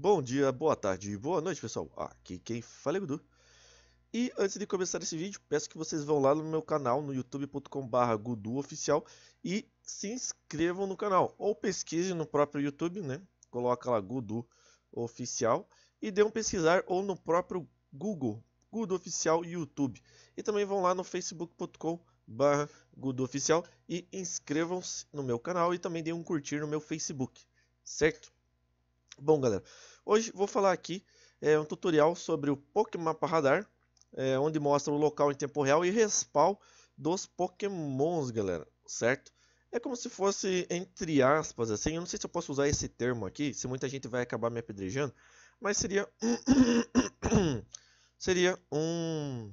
Bom dia, boa tarde e boa noite, pessoal. Aqui quem fala é Gudu. E antes de começar esse vídeo, peço que vocês vão lá no meu canal no youtube.com.br guduoficial e se inscrevam no canal. Ou pesquisem no próprio YouTube, né? Coloca lá Gudu Oficial e dê um pesquisar ou no próprio Google, Gudu Oficial YouTube. E também vão lá no facebook.com.br Gudu Oficial e inscrevam-se no meu canal e também deem um curtir no meu Facebook, certo? Bom, galera, hoje vou falar aqui é, um tutorial sobre o Pokémon Radar, é, onde mostra o local em tempo real e respawn dos Pokémons, galera, certo? É como se fosse, entre aspas, assim, eu não sei se eu posso usar esse termo aqui, se muita gente vai acabar me apedrejando, mas seria... seria um...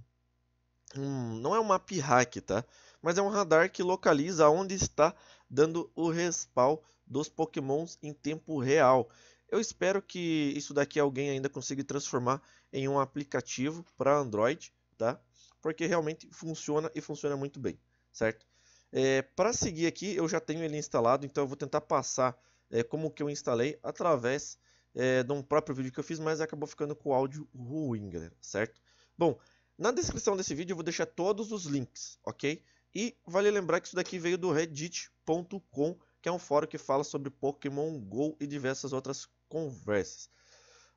não é um map hack, tá? Mas é um radar que localiza onde está dando o respawn dos pokémons em tempo real. Eu espero que isso daqui alguém ainda consiga transformar em um aplicativo para Android, tá? Porque realmente funciona e funciona muito bem, certo? É, para seguir aqui, eu já tenho ele instalado, então eu vou tentar passar é, como que eu instalei através é, de um próprio vídeo que eu fiz, mas acabou ficando com o áudio ruim, galera, certo? Bom, na descrição desse vídeo eu vou deixar todos os links, ok? E vale lembrar que isso daqui veio do reddit.com, que é um fórum que fala sobre Pokémon GO e diversas outras conversas.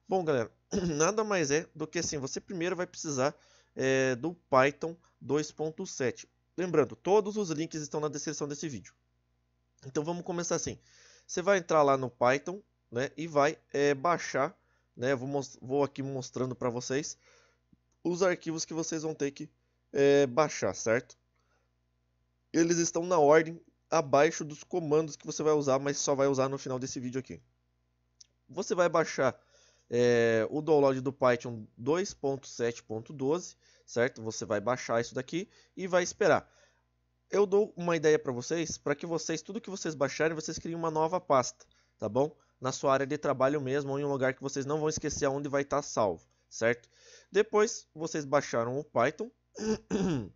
Bom, galera, nada mais é do que assim, você primeiro vai precisar é, do Python 2.7. Lembrando, todos os links estão na descrição desse vídeo. Então vamos começar assim. Você vai entrar lá no Python né, e vai é, baixar, né, vou, vou aqui mostrando para vocês, os arquivos que vocês vão ter que é, baixar, certo? Eles estão na ordem abaixo dos comandos que você vai usar, mas só vai usar no final desse vídeo aqui. Você vai baixar é, o download do Python 2.7.12, certo? Você vai baixar isso daqui e vai esperar. Eu dou uma ideia para vocês, para que vocês, tudo que vocês baixarem, vocês criem uma nova pasta, tá bom? Na sua área de trabalho mesmo, ou em um lugar que vocês não vão esquecer aonde vai estar tá salvo, certo? Depois, vocês baixaram o Python.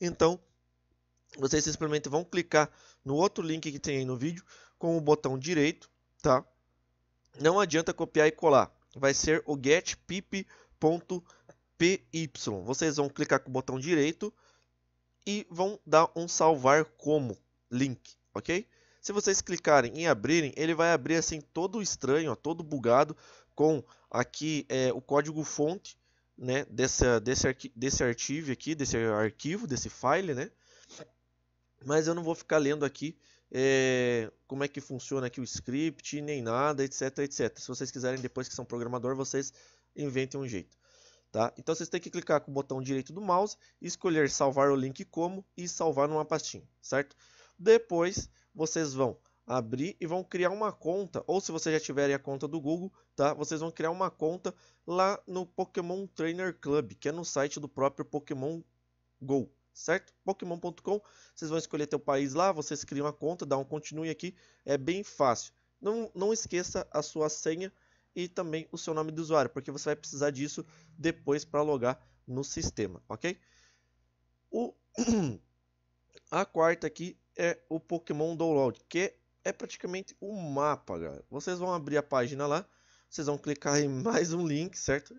Então, vocês simplesmente vão clicar no outro link que tem aí no vídeo, com o botão direito, tá? Não adianta copiar e colar, vai ser o getpip.py. Vocês vão clicar com o botão direito e vão dar um salvar como link, ok? Se vocês clicarem em abrirem, ele vai abrir assim todo estranho, ó, todo bugado, com aqui é, o código fonte, né, dessa, desse, arqui, desse arquivo aqui, desse arquivo, desse file, né? mas eu não vou ficar lendo aqui é, como é que funciona aqui o script, nem nada, etc, etc. Se vocês quiserem, depois que são programador, vocês inventem um jeito. Tá? Então vocês têm que clicar com o botão direito do mouse, escolher salvar o link como e salvar numa pastinha, certo? Depois vocês vão abrir e vão criar uma conta, ou se vocês já tiverem a conta do Google, tá? Vocês vão criar uma conta lá no Pokémon Trainer Club, que é no site do próprio Pokémon Go, certo? Pokémon.com, vocês vão escolher teu país lá, vocês criam uma conta, dá um continue aqui, é bem fácil. Não, não esqueça a sua senha e também o seu nome de usuário, porque você vai precisar disso depois para logar no sistema, ok? O a quarta aqui é o Pokémon Download, que é praticamente o um mapa, galera. Vocês vão abrir a página lá, vocês vão clicar em mais um link, certo?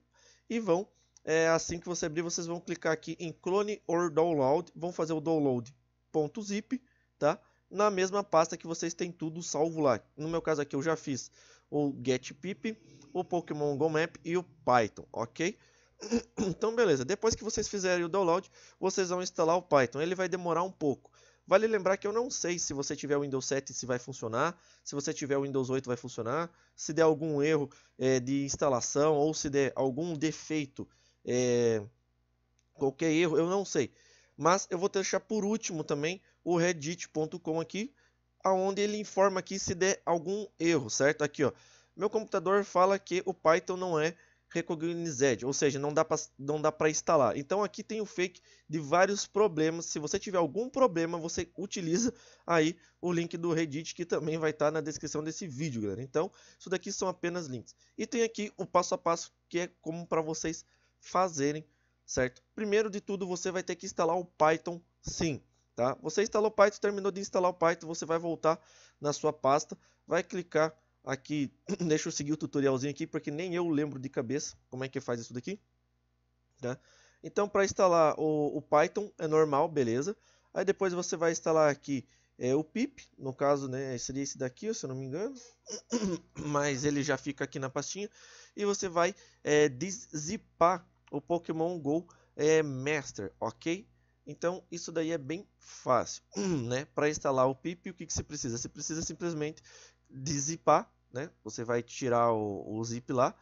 E vão é, assim que você abrir, vocês vão clicar aqui em clone or download, vão fazer o download.zip, tá? Na mesma pasta que vocês têm tudo salvo lá. No meu caso aqui eu já fiz o getpip, o Pokémon Go Map e o Python, ok? Então beleza, depois que vocês fizerem o download, vocês vão instalar o Python. Ele vai demorar um pouco. Vale lembrar que eu não sei se você tiver o Windows 7 se vai funcionar, se você tiver o Windows 8 vai funcionar, se der algum erro é, de instalação ou se der algum defeito é, qualquer erro, eu não sei. Mas eu vou deixar por último também o reddit.com aqui, aonde ele informa aqui se der algum erro, certo? Aqui, ó. Meu computador fala que o Python não é recognized, ou seja, não dá para não dá para instalar. Então aqui tem o fake de vários problemas. Se você tiver algum problema, você utiliza aí o link do Reddit que também vai estar tá na descrição desse vídeo, galera. Então, isso daqui são apenas links. E tem aqui o passo a passo que é como para vocês fazerem, certo? Primeiro de tudo, você vai ter que instalar o Python sim, tá? Você instalou o Python, terminou de instalar o Python, você vai voltar na sua pasta, vai clicar aqui, deixa eu seguir o tutorialzinho aqui, porque nem eu lembro de cabeça como é que faz isso daqui, tá? Então, para instalar o, o, Python é normal, beleza. Aí depois você vai instalar aqui é, o pip, no caso né, seria esse daqui, se eu não me engano. Mas ele já fica aqui na pastinha. E você vai é, deszipar o Pokémon Go é, Master, ok? Então isso daí é bem fácil, né? Para instalar o PIP, o que, que você precisa? Você precisa simplesmente desipar, né? Você vai tirar o, o zip lá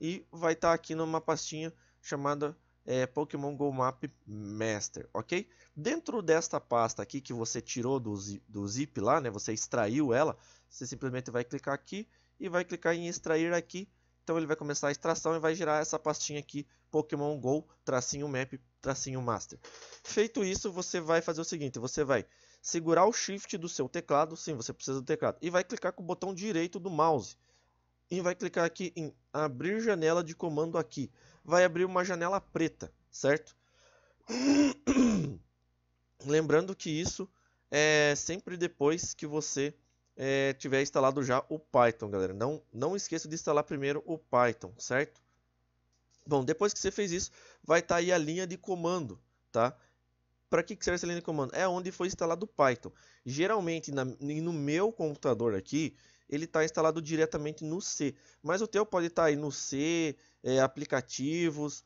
e vai estar tá aqui numa pastinha chamada é, Pokémon Go Map Master, ok? Dentro desta pasta aqui que você tirou do, do zip lá, né? Você extraiu ela, você simplesmente vai clicar aqui e vai clicar em extrair aqui então ele vai começar a extração e vai gerar essa pastinha aqui, Pokémon GO, tracinho map, tracinho master. Feito isso, você vai fazer o seguinte, você vai segurar o shift do seu teclado, sim, você precisa do teclado, e vai clicar com o botão direito do mouse. E vai clicar aqui em abrir janela de comando aqui. Vai abrir uma janela preta, certo? Lembrando que isso é sempre depois que você é, tiver instalado já o Python, galera. Não, não esqueça de instalar primeiro o Python, certo? Bom, depois que você fez isso, vai estar tá aí a linha de comando, tá? Para que, que serve essa linha de comando? É onde foi instalado o Python. Geralmente, na, no meu computador aqui, ele está instalado diretamente no C. Mas o teu pode estar tá aí no C, é, aplicativos,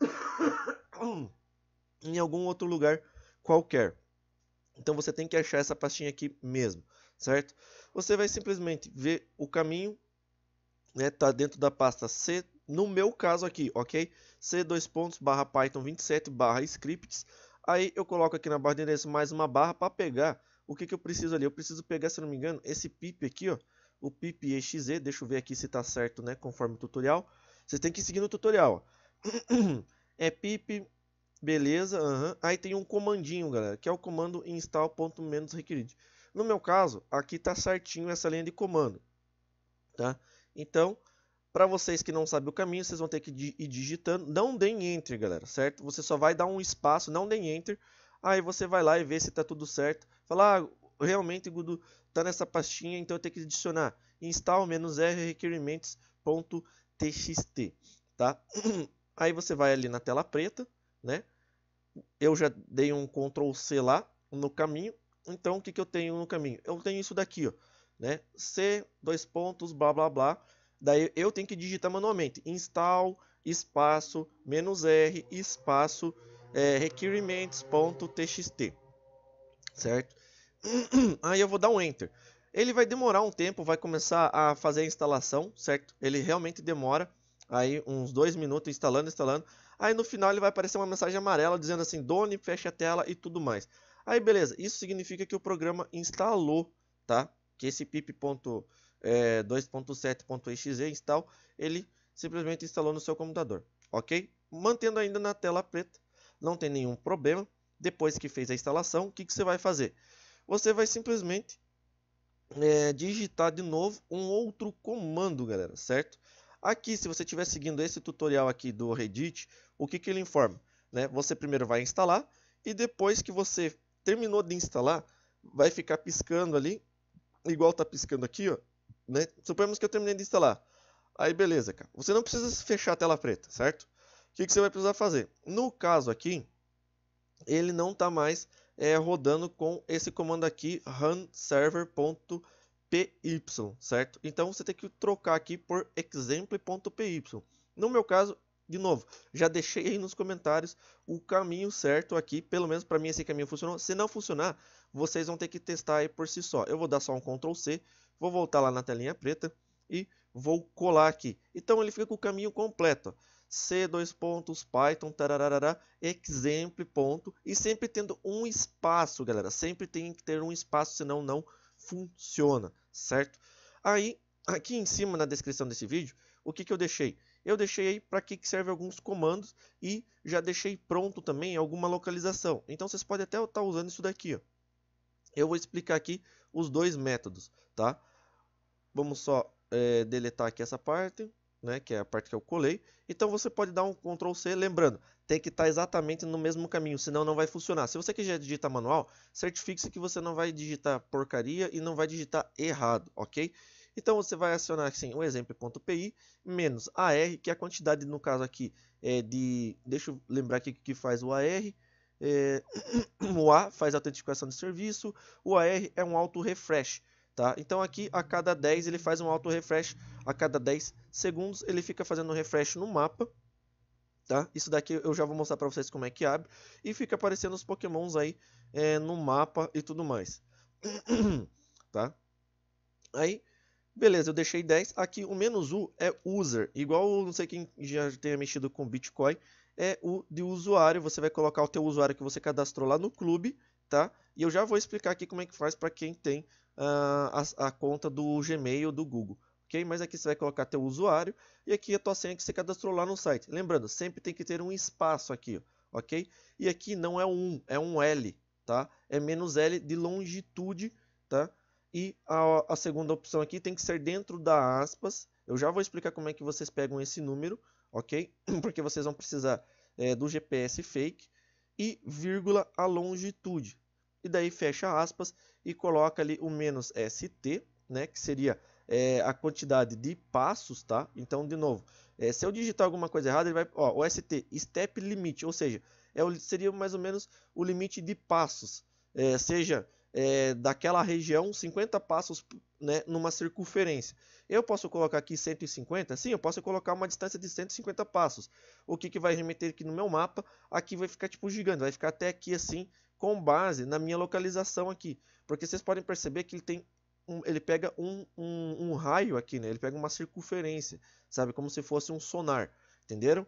em algum outro lugar qualquer. Então você tem que achar essa pastinha aqui mesmo certo? Você vai simplesmente ver o caminho, né? Tá dentro da pasta C, no meu caso aqui, ok? C dois pontos barra Python 27 barra scripts. Aí eu coloco aqui na barra de endereço mais uma barra para pegar. O que, que eu preciso ali? Eu preciso pegar, se não me engano, esse pip aqui, ó. O pip exe, deixa eu ver aqui se tá certo, né? Conforme o tutorial. Você tem que seguir no tutorial, ó. É pip Beleza, uhum. aí tem um comandinho, galera, que é o comando install.required. No meu caso, aqui está certinho essa linha de comando. Tá? Então, para vocês que não sabem o caminho, vocês vão ter que ir digitando. Não deem Enter, galera, certo? Você só vai dar um espaço, não deem Enter. Aí você vai lá e vê se está tudo certo. Fala, ah, realmente, Gudu, está nessa pastinha, então eu tenho que adicionar install-r requerimentos.txt, tá? Aí você vai ali na tela preta, né? Eu já dei um Ctrl C lá no caminho. Então, o que, que eu tenho no caminho? Eu tenho isso daqui, ó, né? C, dois pontos, blá, blá, blá. Daí eu tenho que digitar manualmente. Install, espaço, menos R, espaço, é, requerimentos.txt. Certo? Aí eu vou dar um Enter. Ele vai demorar um tempo, vai começar a fazer a instalação, certo? Ele realmente demora aí uns dois minutos instalando, instalando. Aí no final ele vai aparecer uma mensagem amarela dizendo assim, done, fecha a tela e tudo mais. Aí beleza, isso significa que o programa instalou, tá? Que esse pip.2.7.exe eh, install, ele simplesmente instalou no seu computador, ok? Mantendo ainda na tela preta, não tem nenhum problema. Depois que fez a instalação, o que, que você vai fazer? Você vai simplesmente é, digitar de novo um outro comando, galera, certo? Aqui, se você estiver seguindo esse tutorial aqui do Reddit, o que, que ele informa? Né? Você primeiro vai instalar e depois que você terminou de instalar, vai ficar piscando ali, igual tá piscando aqui, ó, né? Suponhamos que eu terminei de instalar. Aí beleza, cara. Você não precisa fechar a tela preta, certo? O que, que você vai precisar fazer? No caso aqui, ele não está mais é, rodando com esse comando aqui, run server.py, certo? Então você tem que trocar aqui por example.py. No meu caso, de novo, já deixei aí nos comentários o caminho certo aqui, pelo menos para mim esse caminho funcionou. Se não funcionar, vocês vão ter que testar aí por si só. Eu vou dar só um Ctrl C, vou voltar lá na telinha preta e vou colar aqui. Então ele fica com o caminho completo. C, dois pontos, Python, tarararará, exemplo ponto. E sempre tendo um espaço, galera. Sempre tem que ter um espaço, senão não funciona, certo? Aí, aqui em cima na descrição desse vídeo, o que, que eu deixei? eu deixei aí para que serve alguns comandos e já deixei pronto também alguma localização. Então vocês podem até estar tá usando isso daqui. Ó. Eu vou explicar aqui os dois métodos, tá? Vamos só é, deletar aqui essa parte, né? Que é a parte que eu colei. Então você pode dar um Ctrl C, lembrando, tem que estar tá exatamente no mesmo caminho, senão não vai funcionar. Se você quiser digitar manual, certifique-se que você não vai digitar porcaria e não vai digitar errado, ok? Então você vai acionar assim, o exemplo.pi menos AR, que é a quantidade, no caso aqui, é de... Deixa eu lembrar aqui que faz o AR. É, o A faz a autenticação de serviço, o AR é um auto-refresh. Tá? Então aqui a cada 10 ele faz um auto-refresh, a cada 10 segundos ele fica fazendo um refresh no mapa. Tá? Isso daqui eu já vou mostrar para vocês como é que abre. E fica aparecendo os pokémons aí é, no mapa e tudo mais. tá? Aí Beleza, eu deixei 10. Aqui o menos U é user, igual não sei quem já tenha mexido com Bitcoin, é o de usuário. Você vai colocar o teu usuário que você cadastrou lá no clube, tá? E eu já vou explicar aqui como é que faz para quem tem uh, ah, a, a, conta do Gmail do Google. ok? Mas aqui você vai colocar teu usuário e aqui a tua senha que você cadastrou lá no site. Lembrando, sempre tem que ter um espaço aqui, ok? E aqui não é um, é um L, tá? É menos L de longitude, tá? E a, a segunda opção aqui tem que ser dentro da aspas. Eu já vou explicar como é que vocês pegam esse número, ok? Porque vocês vão precisar é, do GPS fake e vírgula a longitude. E daí fecha aspas e coloca ali o menos ST, né? Que seria é, a quantidade de passos, tá? Então, de novo, é, se eu digitar alguma coisa errada, ele vai, ó, o ST, step limit ou seja, é o, seria mais ou menos o limite de passos, é, seja é, daquela região 50 passos né, numa circunferência. Eu posso colocar aqui 150? Sim, eu posso colocar uma distância de 150 passos. O que, que vai remeter aqui no meu mapa? Aqui vai ficar tipo gigante, vai ficar até aqui assim, com base na minha localização aqui. Porque vocês podem perceber que ele tem um, ele pega um, um, um raio aqui, né? ele pega uma circunferência, sabe? Como se fosse um sonar, entenderam?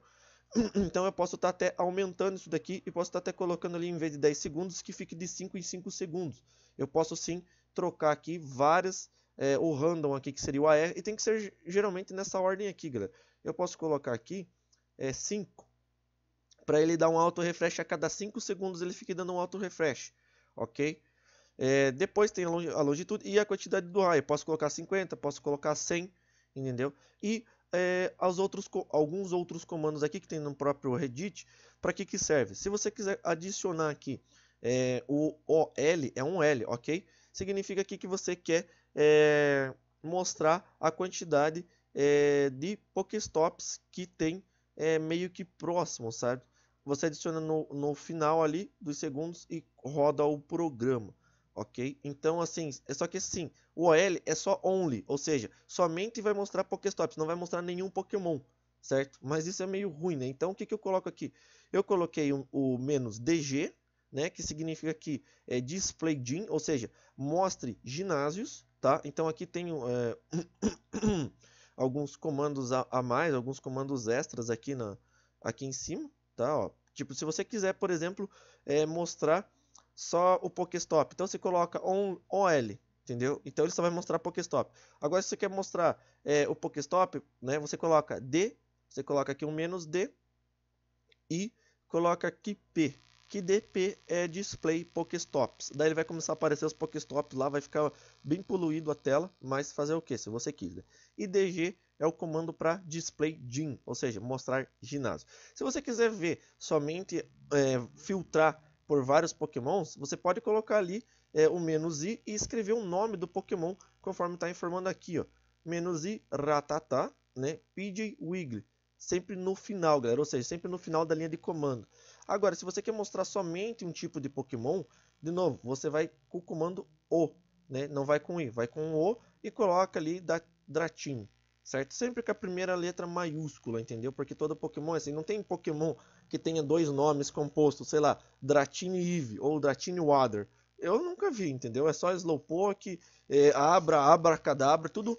Então eu posso estar até aumentando isso daqui e posso estar até colocando ali em vez de 10 segundos que fique de 5 em 5 segundos. Eu posso sim trocar aqui várias, é, o random aqui que seria o AR, e tem que ser geralmente nessa ordem aqui, galera. Eu posso colocar aqui é, 5, para ele dar um auto-refresh a cada 5 segundos ele fique dando um auto-refresh, ok? É, depois tem a, a longitude e a quantidade do raio, posso colocar 50, posso colocar 100, entendeu? E é, outros, alguns outros comandos aqui que tem no próprio Reddit. Para que, que serve? Se você quiser adicionar aqui é, o OL, é um L, ok? Significa aqui que você quer é, mostrar a quantidade é, de Pokestops que tem é, meio que próximo, sabe? Você adiciona no, no final ali dos segundos e roda o programa ok? Então, assim, é só que assim, o OL é só only, ou seja, somente vai mostrar Pokéstops, não vai mostrar nenhum Pokémon, certo? Mas isso é meio ruim, né? Então, o que, que eu coloco aqui? Eu coloquei um, o menos DG, né? Que significa que é display gym, ou seja, mostre ginásios, tá? Então, aqui tem é, alguns comandos a, a, mais, alguns comandos extras aqui, na, aqui em cima, tá? Ó, tipo, se você quiser, por exemplo, é, mostrar só o Pokestop. Então você coloca on, OL, entendeu? Então ele só vai mostrar Pokestop. Agora se você quer mostrar é, o Pokestop, né, você coloca D, você coloca aqui um menos D e coloca aqui P. Que DP é Display Pokestops. Daí ele vai começar a aparecer os Pokestops lá, vai ficar bem poluído a tela, mas fazer o que se você quiser. E DG é o comando para display gym, ou seja, mostrar ginásio. Se você quiser ver somente é, filtrar por vários pokémons, você pode colocar ali é, o menos i e escrever o nome do pokémon conforme está informando aqui. Ó. Menos i, ratatá, né? PJ Wiggly. Sempre no final, galera, ou seja, sempre no final da linha de comando. Agora, se você quer mostrar somente um tipo de pokémon, de novo, você vai com o comando O, né? Não vai com I, vai com O e coloca ali da Dratini certo? Sempre com a primeira letra maiúscula, entendeu? Porque todo Pokémon assim, não tem Pokémon que tenha dois nomes compostos, sei lá, Dratini Eve ou Dratini Water. Eu nunca vi, entendeu? É só Slowpoke, é, Abra, Abracadabra, tudo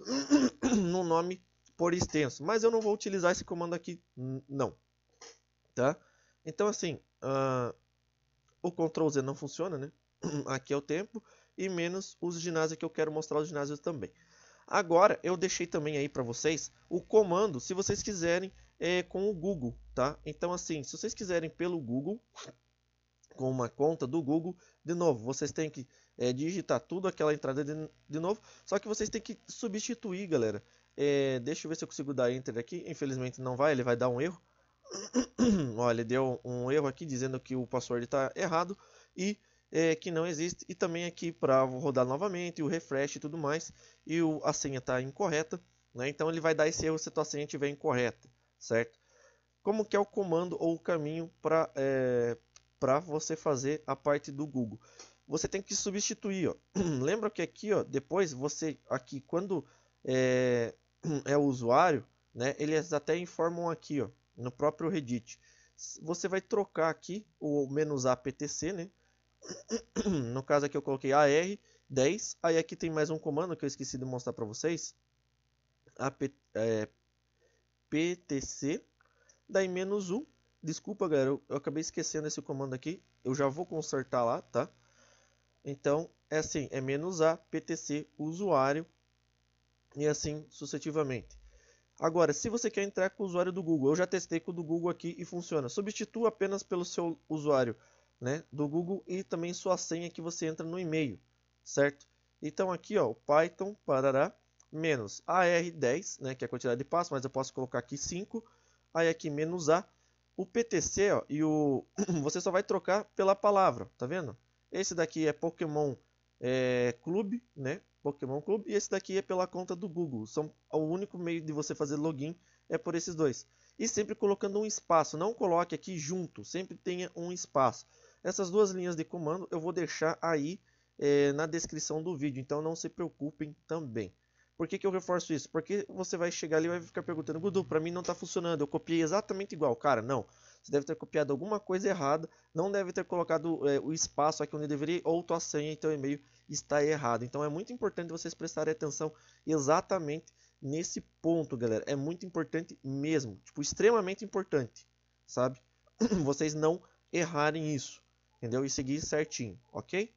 no nome por extenso. Mas eu não vou utilizar esse comando aqui, não. Tá? Então, assim, uh, o Ctrl Z não funciona, né? aqui é o tempo, e menos os ginásios que eu quero mostrar os ginásios também. Agora eu deixei também aí para vocês o comando, se vocês quiserem, é, com o Google, tá? Então assim, se vocês quiserem pelo Google, com uma conta do Google, de novo, vocês têm que é, digitar tudo aquela entrada de, de, novo, só que vocês têm que substituir, galera. É, deixa eu ver se eu consigo dar Enter aqui, infelizmente não vai, ele vai dar um erro. Olha, deu um erro aqui dizendo que o password está errado e é, que não existe. E também aqui para rodar novamente, o refresh e tudo mais, e o, a senha está incorreta. Né? Então ele vai dar esse erro se a tua senha estiver incorreta, certo? Como que é o comando ou o caminho para é, você fazer a parte do Google? Você tem que substituir, ó. lembra que aqui, ó, depois você, aqui quando é, é o usuário, né, eles até informam aqui, ó, no próprio Reddit. Você vai trocar aqui o menos APTC, né? No caso aqui eu coloquei AR10. Aí aqui tem mais um comando que eu esqueci de mostrar para vocês. AP, é, PTC. Daí menos um. Desculpa, galera. Eu, eu acabei esquecendo esse comando aqui. Eu já vou consertar lá, tá? Então, é assim. É menos A, PTC, usuário. E assim sucessivamente. Agora, se você quer entrar com o usuário do Google, eu já testei com o do Google aqui e funciona. Substitua apenas pelo seu usuário né, do Google e também sua senha que você entra no e-mail, certo? Então aqui, ó, o Python parará menos AR10, né, que é a quantidade de passos, mas eu posso colocar aqui 5, aí aqui menos A. O PTC, ó, e o você só vai trocar pela palavra, tá vendo? Esse daqui é Pokémon é, Clube, né? Pokémon Clube, e esse daqui é pela conta do Google. São o único meio de você fazer login é por esses dois. E sempre colocando um espaço, não coloque aqui junto, sempre tenha um espaço. Essas duas linhas de comando eu vou deixar aí é, na descrição do vídeo, então não se preocupem também. Por que, que eu reforço isso? Porque você vai chegar ali e vai ficar perguntando, Gudu, para mim não está funcionando, eu copiei exatamente igual. Cara, não. Você deve ter copiado alguma coisa errada, não deve ter colocado é, o espaço aqui onde deveria, ou tua senha e teu e-mail está errado. Então é muito importante vocês prestarem atenção exatamente nesse ponto, galera. É muito importante mesmo, tipo, extremamente importante, sabe? vocês não errarem isso entendeu? E seguir certinho, ok?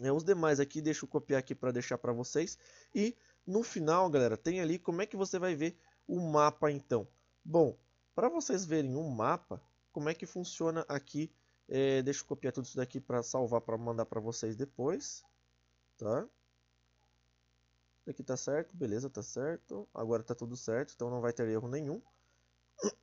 É, os demais aqui, deixa eu copiar aqui para deixar para vocês. E no final, galera, tem ali como é que você vai ver o mapa então. Bom, para vocês verem o mapa, como é que funciona aqui, é, deixa eu copiar tudo isso daqui para salvar, para mandar para vocês depois, tá? Aqui tá certo, beleza, tá certo. Agora tá tudo certo, então não vai ter erro nenhum.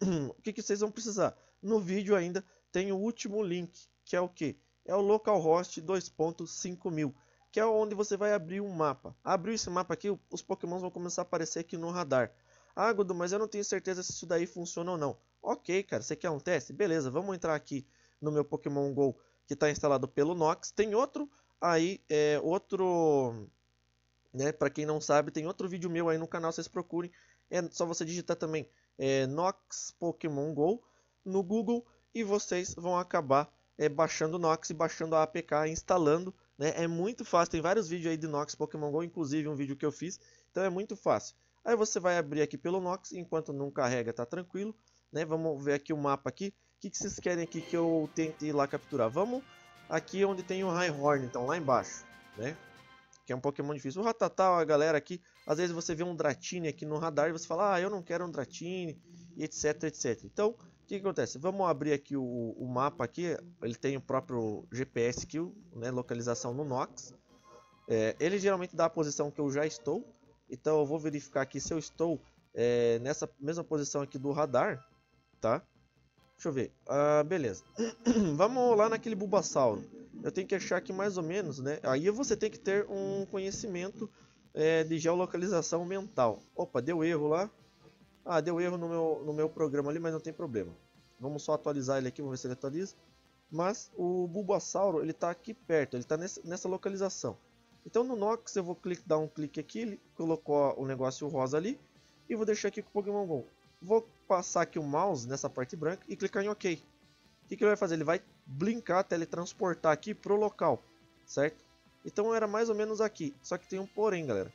o que, que vocês vão precisar? No vídeo ainda tem o último link, que é o que? É o localhost 2.5000, que é onde você vai abrir um mapa. Abriu esse mapa aqui, os pokémons vão começar a aparecer aqui no radar. Ah, Gudu, mas eu não tenho certeza se isso daí funciona ou não. Ok, cara, você quer um teste? Beleza, vamos entrar aqui no meu Pokémon GO que está instalado pelo Nox. Tem outro aí, é, outro... Né, para quem não sabe, tem outro vídeo meu aí no canal, vocês procurem. É só você digitar também é, Nox Pokémon GO no Google e vocês vão acabar é, baixando o Nox e baixando a APK, instalando. Né? É muito fácil, tem vários vídeos aí de Nox Pokémon GO, inclusive um vídeo que eu fiz. Então é muito fácil. Aí você vai abrir aqui pelo Nox, enquanto não carrega tá tranquilo. Né? Vamos ver aqui o mapa aqui. O que, que vocês querem aqui que eu tente ir lá capturar? Vamos aqui onde tem o Rhyhorn, então lá embaixo, né? Que é um Pokémon difícil. O Ratatá, a galera aqui, às vezes você vê um Dratini aqui no radar e você fala, ah, eu não quero um Dratini, etc, etc. Então, que, que acontece? Vamos abrir aqui o, o, mapa aqui. Ele tem o próprio GPS que né, localização no Nox. É, ele geralmente dá a posição que eu já estou. Então eu vou verificar aqui se eu estou é, nessa mesma posição aqui do radar, tá? Deixa eu ver. Ah, beleza. Vamos lá naquele Bulbasauro. Eu tenho que achar aqui mais ou menos, né? Aí você tem que ter um conhecimento é, de geolocalização mental. Opa, deu erro lá. Ah, deu erro no meu, no meu programa ali, mas não tem problema. Vamos só atualizar ele aqui, vamos ver se ele atualiza. Mas o Bulbasauro, ele está aqui perto, ele está nessa localização. Então no Nox eu vou clicar, dar um clique aqui, ele colocou o negócio rosa ali. E vou deixar aqui com o Pokémon GO. Vou passar aqui o mouse nessa parte branca e clicar em OK. O que, que ele vai fazer? Ele vai brincar, teletransportar aqui pro local, certo? Então era mais ou menos aqui, só que tem um porém, galera.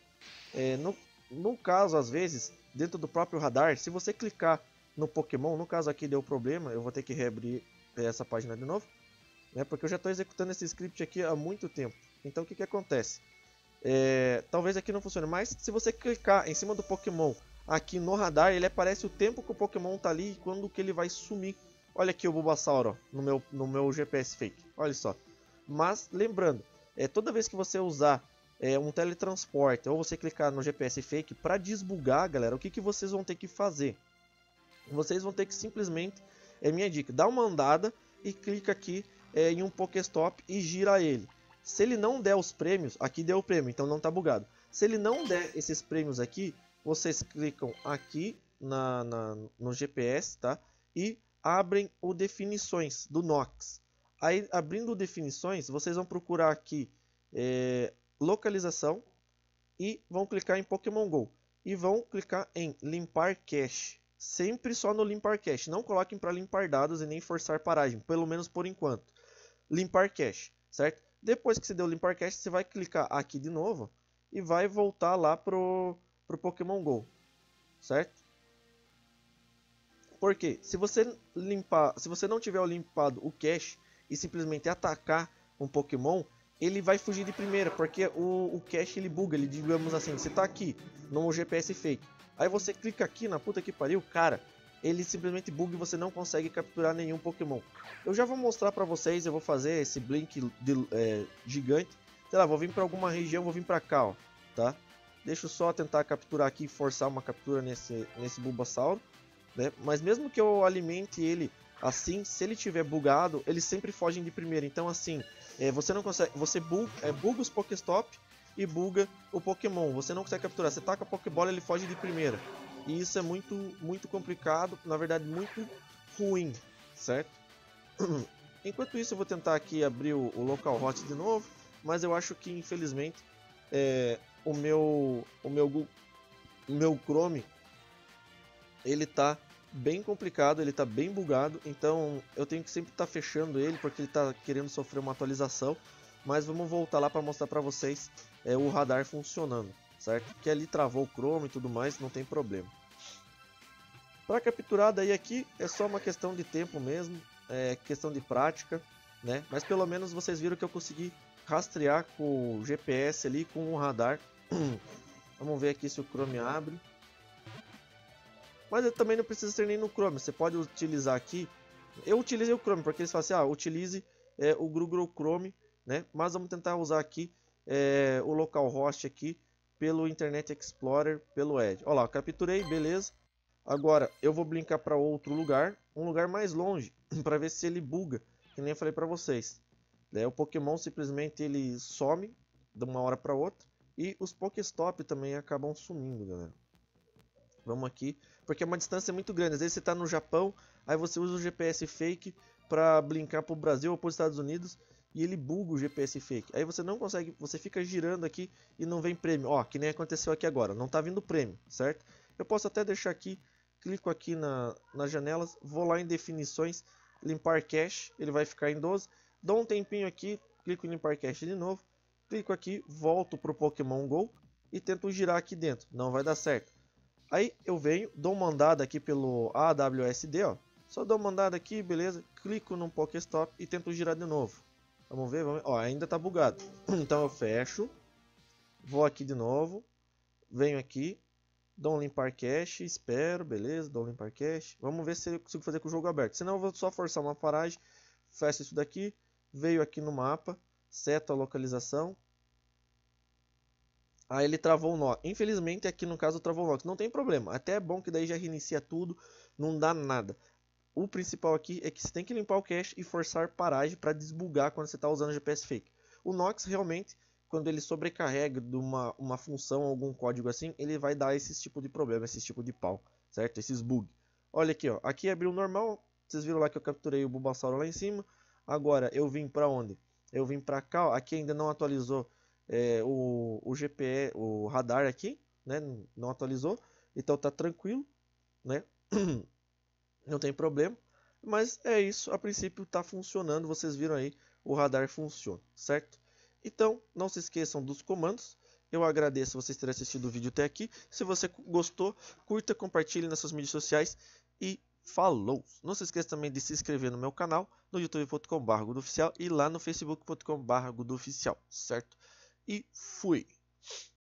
É, no, no caso, às vezes, dentro do próprio radar, se você clicar no Pokémon, no caso aqui deu problema, eu vou ter que reabrir é, essa página de novo, né? Porque eu já estou executando esse script aqui há muito tempo. Então o que, que acontece? É, talvez aqui não funcione, mas se você clicar em cima do Pokémon aqui no radar, ele aparece o tempo que o Pokémon tá ali e quando que ele vai sumir. Olha aqui o Bulbasaur, no meu, no meu GPS fake, olha só. Mas lembrando, é, toda vez que você usar é, um teletransporte ou você clicar no GPS fake, para desbugar, galera, o que, que vocês vão ter que fazer? Vocês vão ter que simplesmente, é minha dica, dá uma andada e clica aqui é, em um Pokéstop e gira ele. Se ele não der os prêmios, aqui deu o prêmio, então não tá bugado. Se ele não der esses prêmios aqui, vocês clicam aqui na, na no GPS, tá? E abrem o definições do Nox. Aí, abrindo definições, vocês vão procurar aqui é, localização e vão clicar em Pokémon Go e vão clicar em limpar cache. Sempre só no limpar cache, não coloquem para limpar dados e nem forçar paragem, pelo menos por enquanto. Limpar cache, certo? Depois que você deu limpar cache, você vai clicar aqui de novo e vai voltar lá pro pro Pokémon Go, certo? Porque se você limpar, se você não tiver limpado o cache e simplesmente atacar um Pokémon, ele vai fugir de primeira, porque o, o cache ele buga, ele digamos assim, você tá aqui, no GPS fake. Aí você clica aqui na puta que pariu, cara, ele simplesmente buga e você não consegue capturar nenhum Pokémon. Eu já vou mostrar pra vocês, eu vou fazer esse blink de, é, gigante. Sei lá, vou vir pra alguma região, vou vir pra cá, ó, tá? Deixa eu só tentar capturar aqui, forçar uma captura nesse, nesse Bulbasauro, né? Mas mesmo que eu alimente ele Assim, se ele tiver bugado, eles sempre fogem de primeira. Então, assim, é, você não consegue. Você buga, é, buga os Pokéstop e buga o Pokémon. Você não consegue capturar. Você taca tá a Pokébola ele foge de primeira. E isso é muito, muito complicado. Na verdade, muito ruim, certo? Enquanto isso, eu vou tentar aqui abrir o, o local hot de novo. Mas eu acho que, infelizmente, é, o meu. O meu. O meu Chrome. Ele tá bem complicado, ele tá bem bugado, então eu tenho que sempre estar tá fechando ele porque ele tá querendo sofrer uma atualização, mas vamos voltar lá para mostrar para vocês é, o radar funcionando, certo? Que ali travou o Chrome e tudo mais, não tem problema. Para capturar daí aqui é só uma questão de tempo mesmo, é questão de prática, né? Mas pelo menos vocês viram que eu consegui rastrear com o GPS ali, com o radar. vamos ver aqui se o Chrome abre. Mas ele também não precisa ser nem no Chrome. Você pode utilizar aqui. Eu utilizei o Chrome, porque eles falam assim: ah, utilize é, o Google Chrome, né? Mas vamos tentar usar aqui é, o localhost aqui pelo Internet Explorer, pelo Edge. Olha lá, capturei, beleza. Agora eu vou brincar para outro lugar, um lugar mais longe, para ver se ele buga, que nem eu falei para vocês. o Pokémon simplesmente ele some de uma hora para outra e os Pokéstop também acabam sumindo, galera vamos aqui, porque é uma distância muito grande. Às vezes você está no Japão, aí você usa o GPS fake para blinkar para o Brasil ou para os Estados Unidos e ele buga o GPS fake. Aí você não consegue, você fica girando aqui e não vem prêmio. Ó, que nem aconteceu aqui agora, não está vindo prêmio, certo? Eu posso até deixar aqui, clico aqui na, nas janelas, vou lá em definições, limpar cache, ele vai ficar em 12. Dou um tempinho aqui, clico em limpar cache de novo, clico aqui, volto para o Pokémon GO e tento girar aqui dentro. Não vai dar certo. Aí eu venho, dou uma andada aqui pelo AWSD, ó. Só dou uma andada aqui, beleza. Clico no Pokéstop e tento girar de novo. Vamos ver, vamos ver. Ó, ainda tá bugado. Então eu fecho. Vou aqui de novo. Venho aqui. Dou um limpar cache. Espero, beleza. Dou um limpar cache. Vamos ver se eu consigo fazer com o jogo aberto. Senão eu vou só forçar uma paragem. Fecho isso daqui. Veio aqui no mapa. Seto a localização. Aí ele travou o nó. Infelizmente aqui no caso travou o nó. Não tem problema. Até é bom que daí já reinicia tudo. Não dá nada. O principal aqui é que você tem que limpar o cache e forçar paragem para desbugar quando você está usando o GPS fake. O Nox realmente, quando ele sobrecarrega de uma, uma função, algum código assim, ele vai dar esse tipo de problema, esse tipo de pau, certo? Esses bug. Olha aqui, ó. aqui abriu normal, vocês viram lá que eu capturei o Bulbasaur lá em cima. Agora, eu vim para onde? Eu vim para cá, ó. aqui ainda não atualizou é, o, o GPS, o radar aqui, né, não atualizou, então tá tranquilo, né? não tem problema. Mas é isso, a princípio tá funcionando, vocês viram aí, o radar funciona, certo? Então, não se esqueçam dos comandos. Eu agradeço vocês terem assistido o vídeo até aqui. Se você gostou, curta, compartilhe nas suas mídias sociais e falou! Não se esqueça também de se inscrever no meu canal, no youtube.com.br e lá no facebook.com.br certo? e fui!